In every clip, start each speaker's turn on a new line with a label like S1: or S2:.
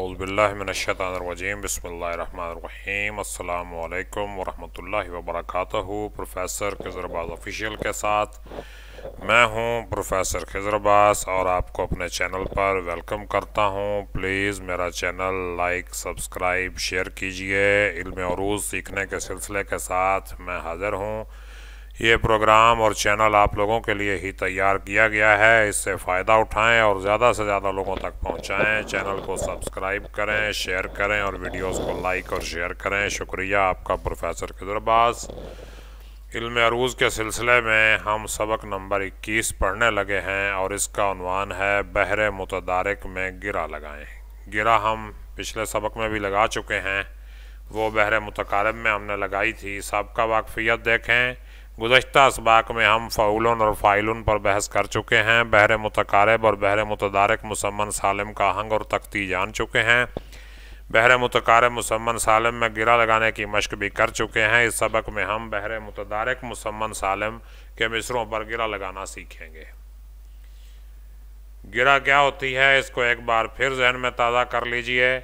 S1: अउज़बिल्लिनशतरजीम बसमीम अल्लाम वरहमल वर्क प्रोफेसर खजरबाज ऑफिशियल के साथ मैं हूं प्रोफेसर खजरबाज और आपको अपने चैनल पर वेलकम करता हूं प्लीज़ मेरा चैनल लाइक सब्सक्राइब शेयर कीजिए इल्म सीखने के सिलसिले के साथ मैं हाज़िर हूं ये प्रोग्राम और चैनल आप लोगों के लिए ही तैयार किया गया है इससे फ़ायदा उठाएं और ज़्यादा से ज़्यादा लोगों तक पहुंचाएं चैनल को सब्सक्राइब करें शेयर करें और वीडियोस को लाइक और शेयर करें शुक्रिया आपका प्रोफेसर खिदरबास इल्म अरूज़ के सिलसिले में हम सबक नंबर 21 पढ़ने लगे हैं और इसका अनवान है बहर मुतदारक में गिरा लगाएँ गिरा हम पिछले सबक में भी लगा चुके हैं वो बहर मतकारब में हमने लगाई थी सबका वाकफियत देखें गुजशत इसबाक में हम फ़ाउलन और फ़ाइलन पर बहस कर चुके हैं बहर मतकारब और बहर मतदारक मुसमन सालम का आहंग और तख्ती जान चुके हैं बहर मतकारब मुसमन सालम में गिरा लगाने की मशक भी कर चुके हैं इस सबक में हम बहर मतदारक मुसमन सालम के मिसरों पर गिरा लगाना सीखेंगे गिरा क्या होती है इसको एक बार फिर जहन में ताज़ा कर लीजिए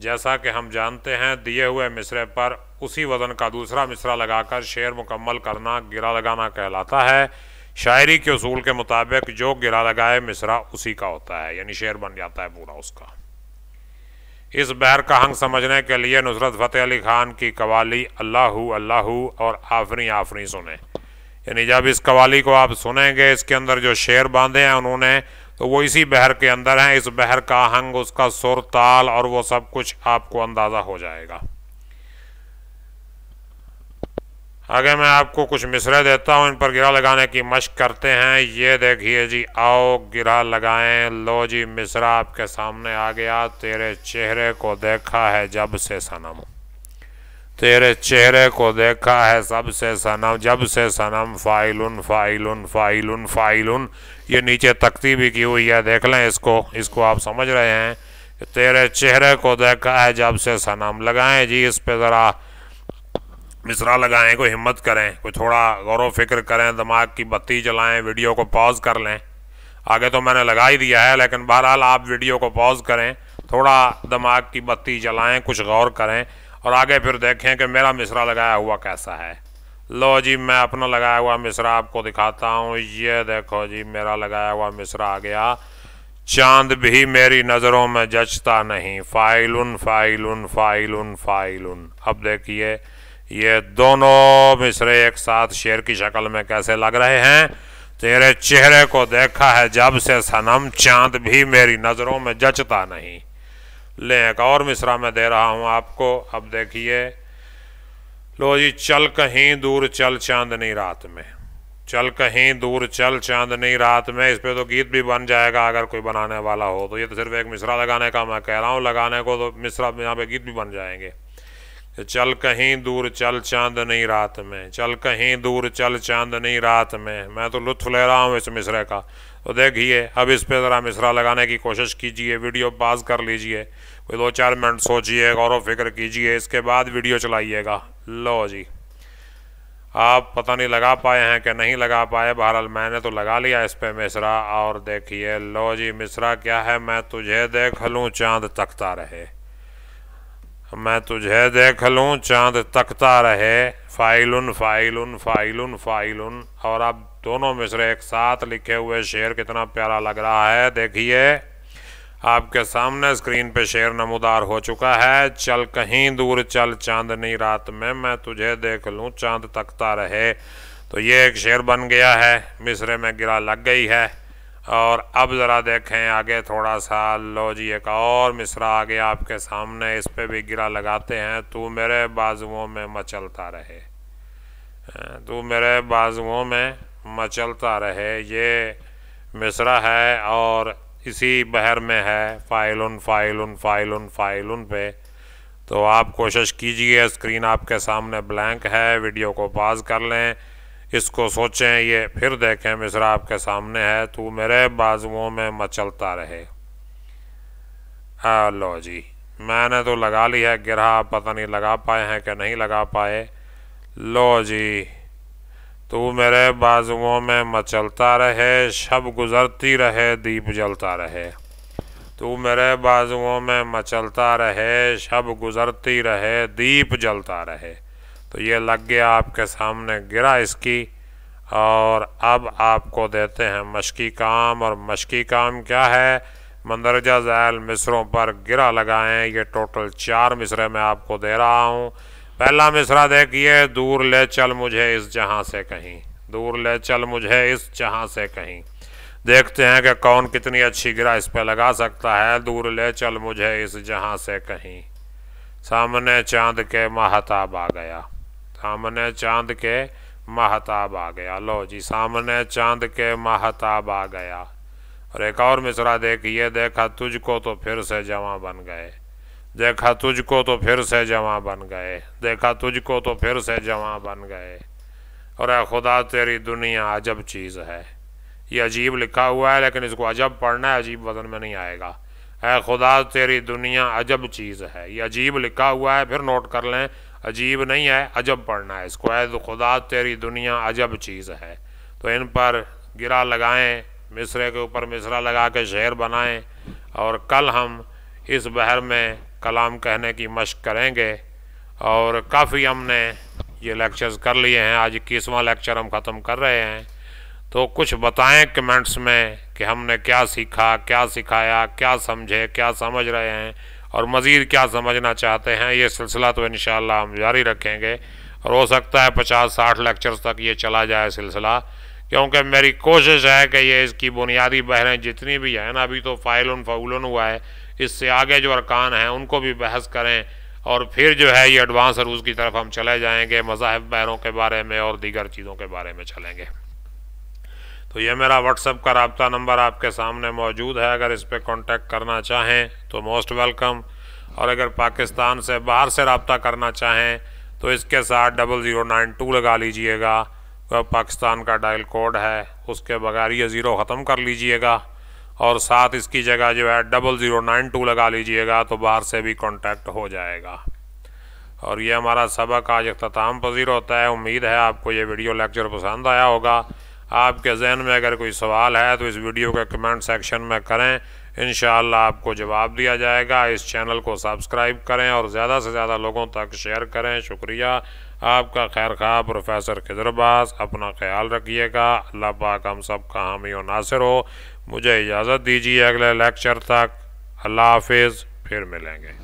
S1: जैसा कि हम जानते हैं दिए हुए मिसरे पर उसी वज़न का दूसरा मिसरा लगाकर शेर मुकम्मल करना गिरा लगाना कहलाता है शायरी के असूल के मुताबिक जो गिरा लगाए मिसरा उसी का होता है यानी शेर बन जाता है पूरा उसका इस बैर का हंग समझने के लिए नुसरत फ़तेह अली ख़ान की कवाली अल्लाह अल्लाह और आफरी आफरी सुने यानी जब इस कवाली को आप सुनेंगे इसके अंदर जो शेर बांधे हैं उन्होंने तो वो इसी बहर के अंदर हैं इस बहर का हंग उसका सुर ताल और वो सब कुछ आपको अंदाज़ा हो जाएगा आगे मैं आपको कुछ मिसरे देता हूँ इन पर गिरा लगाने की मशक करते हैं ये देखिए जी आओ गिरा लगाएं लो जी मिसरा आपके सामने आ गया तेरे चेहरे को देखा है जब से सनम तेरे चेहरे को देखा है सबसे सनम जब से सनम फाइलुन फाइलुन फाइलुन फाइलुन ये नीचे तख्ती भी की हुई है देख लें इसको इसको आप समझ रहे हैं तेरे चेहरे को देखा है जब से सनम लगाएं जी इस पे ज़रा मिसरा लगाएं कोई हिम्मत करें कोई थोड़ा गौर फिक्र करें दिमाग की बत्ती जलाएं वीडियो को पॉज कर लें आगे तो मैंने लगा ही दिया है लेकिन बहरहाल आप वीडियो को पॉज करें थोड़ा दिमाग की बत्ती जलाएं कुछ गौर करें और आगे फिर देखें कि मेरा मिसरा लगाया हुआ कैसा है लो जी मैं अपना लगाया हुआ मिसरा आपको दिखाता हूँ ये देखो जी मेरा लगाया हुआ मिसरा आ गया चांद भी मेरी नज़रों में जचता नहीं फाइलुन फाइलुन फाइलुन फाइलुन अब देखिए ये दोनों मिसरे एक साथ शेर की शक्ल में कैसे लग रहे हैं तेरे चेहरे को देखा है जब से सनम चांद भी मेरी नज़रों में जचता नहीं लें एक और मिसरा मैं दे रहा हूँ आपको अब देखिए लो जी चल कहीं दूर चल चांदनी रात में चल कहीं दूर चल चांदनी रात में इस पर तो गीत भी बन जाएगा अगर कोई बनाने वाला हो तो ये तो सिर्फ एक मिसरा लगाने का मैं कह रहा हूँ लगाने को तो मिसरा यहाँ पे गीत भी बन जाएंगे चल कहीं दूर चल चांद नहीं रात में चल कहीं दूर चल चांद नहीं रात में मैं तो लुत्फ ले रहा हूँ इस मिसरे का तो देखिए अब इस पे ज़रा मिसरा लगाने की कोशिश कीजिए वीडियो पास कर लीजिए कोई दो चार मिनट सोचिए गौर फिक्र कीजिए इसके बाद वीडियो चलाइएगा लो जी आप पता नहीं लगा पाए हैं कि नहीं लगा पाए बहरहाल मैंने तो लगा लिया इस पे मिसरा और देखिए लो जी मिसरा क्या है मैं तुझे देख लूँ चाँद तकता रहे तो मैं तुझे देख लूँ चांद तकता रहे फाइल फाइल उन उन फाइल उन फाइल उन और अब दोनों मिसरे एक साथ लिखे हुए शेर कितना प्यारा लग रहा है देखिए आपके सामने स्क्रीन पे शेर नमोदार हो चुका है चल कहीं दूर चल चांदनी रात में मैं तुझे देख लूँ चांद तकता रहे तो ये एक शेर बन गया है मिसरे में गिरा लग गई है और अब ज़रा देखें आगे थोड़ा सा लो जी एक और मिसरा आगे आपके सामने इस पर भी गिरा लगाते हैं तू मेरे बाजुओं में मचलता रहे अं, तू मेरे बाजुओं में मचलता रहे ये मिसरा है और इसी बहर में है फ़ाइल फ़ाइल उन उन फ़ाइल उन फ़ाइल उन पे तो आप कोशिश कीजिए स्क्रीन आपके सामने ब्लैंक है वीडियो को पॉज कर लें इसको सोचें ये फिर देखें मिसरा आपके सामने है तू मेरे बाजुओं में मचलता रहे लो जी मैंने तो लगा ली है गिरा पता नहीं लगा पाए हैं कि नहीं लगा पाए लो जी तू मेरे बाजुओं में मचलता रहे शब गुजरती रहे दीप जलता रहे तू मेरे बाजुओं में मचलता रहे शब गुजरती रहे दीप जलता रहे तो ये लग गया आपके सामने गिरा इसकी और अब आपको देते हैं मशकी काम और मशकी काम क्या है मंदरजा जैल मिसरों पर गिरा लगाएं ये टोटल चार मिसरे मैं आपको दे रहा हूँ पहला मिसरा देखिए दूर ले चल मुझे इस जहाँ से कहीं दूर ले चल मुझे इस जहाँ से कहीं देखते हैं कि कौन कितनी अच्छी गिरा इस पर लगा सकता है दूर ले चल मुझे इस जहाँ से कहीं सामने चांद के महताब आ गया सामने चांद के महताब आ गया लो जी सामने चांद के महताब आ गया और एक और मिसरा ये देखा तुझको तो फिर से जवा बन गए देखा तुझको तो फिर से जवा बन गए देखा तुझको तो फिर से जवा बन गए और ए खुदा तेरी दुनिया अजब चीज़ है ये अजीब लिखा हुआ है लेकिन इसको अजब पढ़ना है अजीब वजन में नहीं आएगा ए खुदा तेरी दुनिया अजब चीज़ है ये अजीब लिखा हुआ है फिर नोट कर लें अजीब नहीं है अजब पढ़ना है इसको ऐद खुदा तेरी दुनिया अजब चीज़ है तो इन पर गिरा लगाएं मिसरे के ऊपर मिसरा लगा के शेर बनाएं और कल हम इस बहर में कलाम कहने की मशक करेंगे और काफ़ी हमने ये लेक्चर्स कर लिए हैं आज इक्कीसवा लेक्चर हम ख़त्म कर रहे हैं तो कुछ बताएं कमेंट्स में कि हमने क्या सीखा क्या सिखाया क्या समझे क्या समझ रहे हैं और मज़ीद क्या समझना चाहते हैं ये सिलसिला तो इन हम जारी रखेंगे और हो सकता है पचास साठ लेक्चर तक ये चला जाए सिलसिला क्योंकि मेरी कोशिश है कि ये इसकी बुनियादी बहरें जितनी भी हैं ना अभी तो फ़ाइल फ़ाउलन हुआ है इससे आगे जो अरकान हैं उनको भी बहस करें और फिर जो है ये एडवांस रूस की तरफ हम चले जाएंगे मज़ाहब बहरों के बारे में और दीगर चीज़ों के बारे में चलेंगे तो ये मेरा व्हाट्सअप का रबता नंबर आपके सामने मौजूद है अगर इस पर कॉन्टेक्ट करना चाहें तो मोस्ट वेलकम और अगर पाकिस्तान से बाहर से रबता करना चाहें तो इसके साथ डबल ज़ीरो नाइन टू लगा लीजिएगा वह पाकिस्तान का डायल कोड है उसके बगैर ये ज़ीरो ख़त्म कर लीजिएगा और साथ इसकी जगह जो है डबल ज़ीरो नाइन टू लगा लीजिएगा तो बाहर से भी कॉन्टेक्ट हो जाएगा और ये हमारा सबक आज अख्ताम पजीर होता है उम्मीद है आपको ये वीडियो लेक्चर पसंद आया होगा आपके जहन में अगर कोई सवाल है तो इस वीडियो के कमेंट सेक्शन में करें इन आपको जवाब दिया जाएगा इस चैनल को सब्सक्राइब करें और ज़्यादा से ज़्यादा लोगों तक शेयर करें शुक्रिया आपका खैर खा प्रोफेसर खिजरबास अपना ख्याल रखिएगा अल्लाह पाक हम सब का हामी और नासिर हो मुझे इजाज़त दीजिए अगले लेक्चर तक अल्लाह हाफिज़ फिर मिलेंगे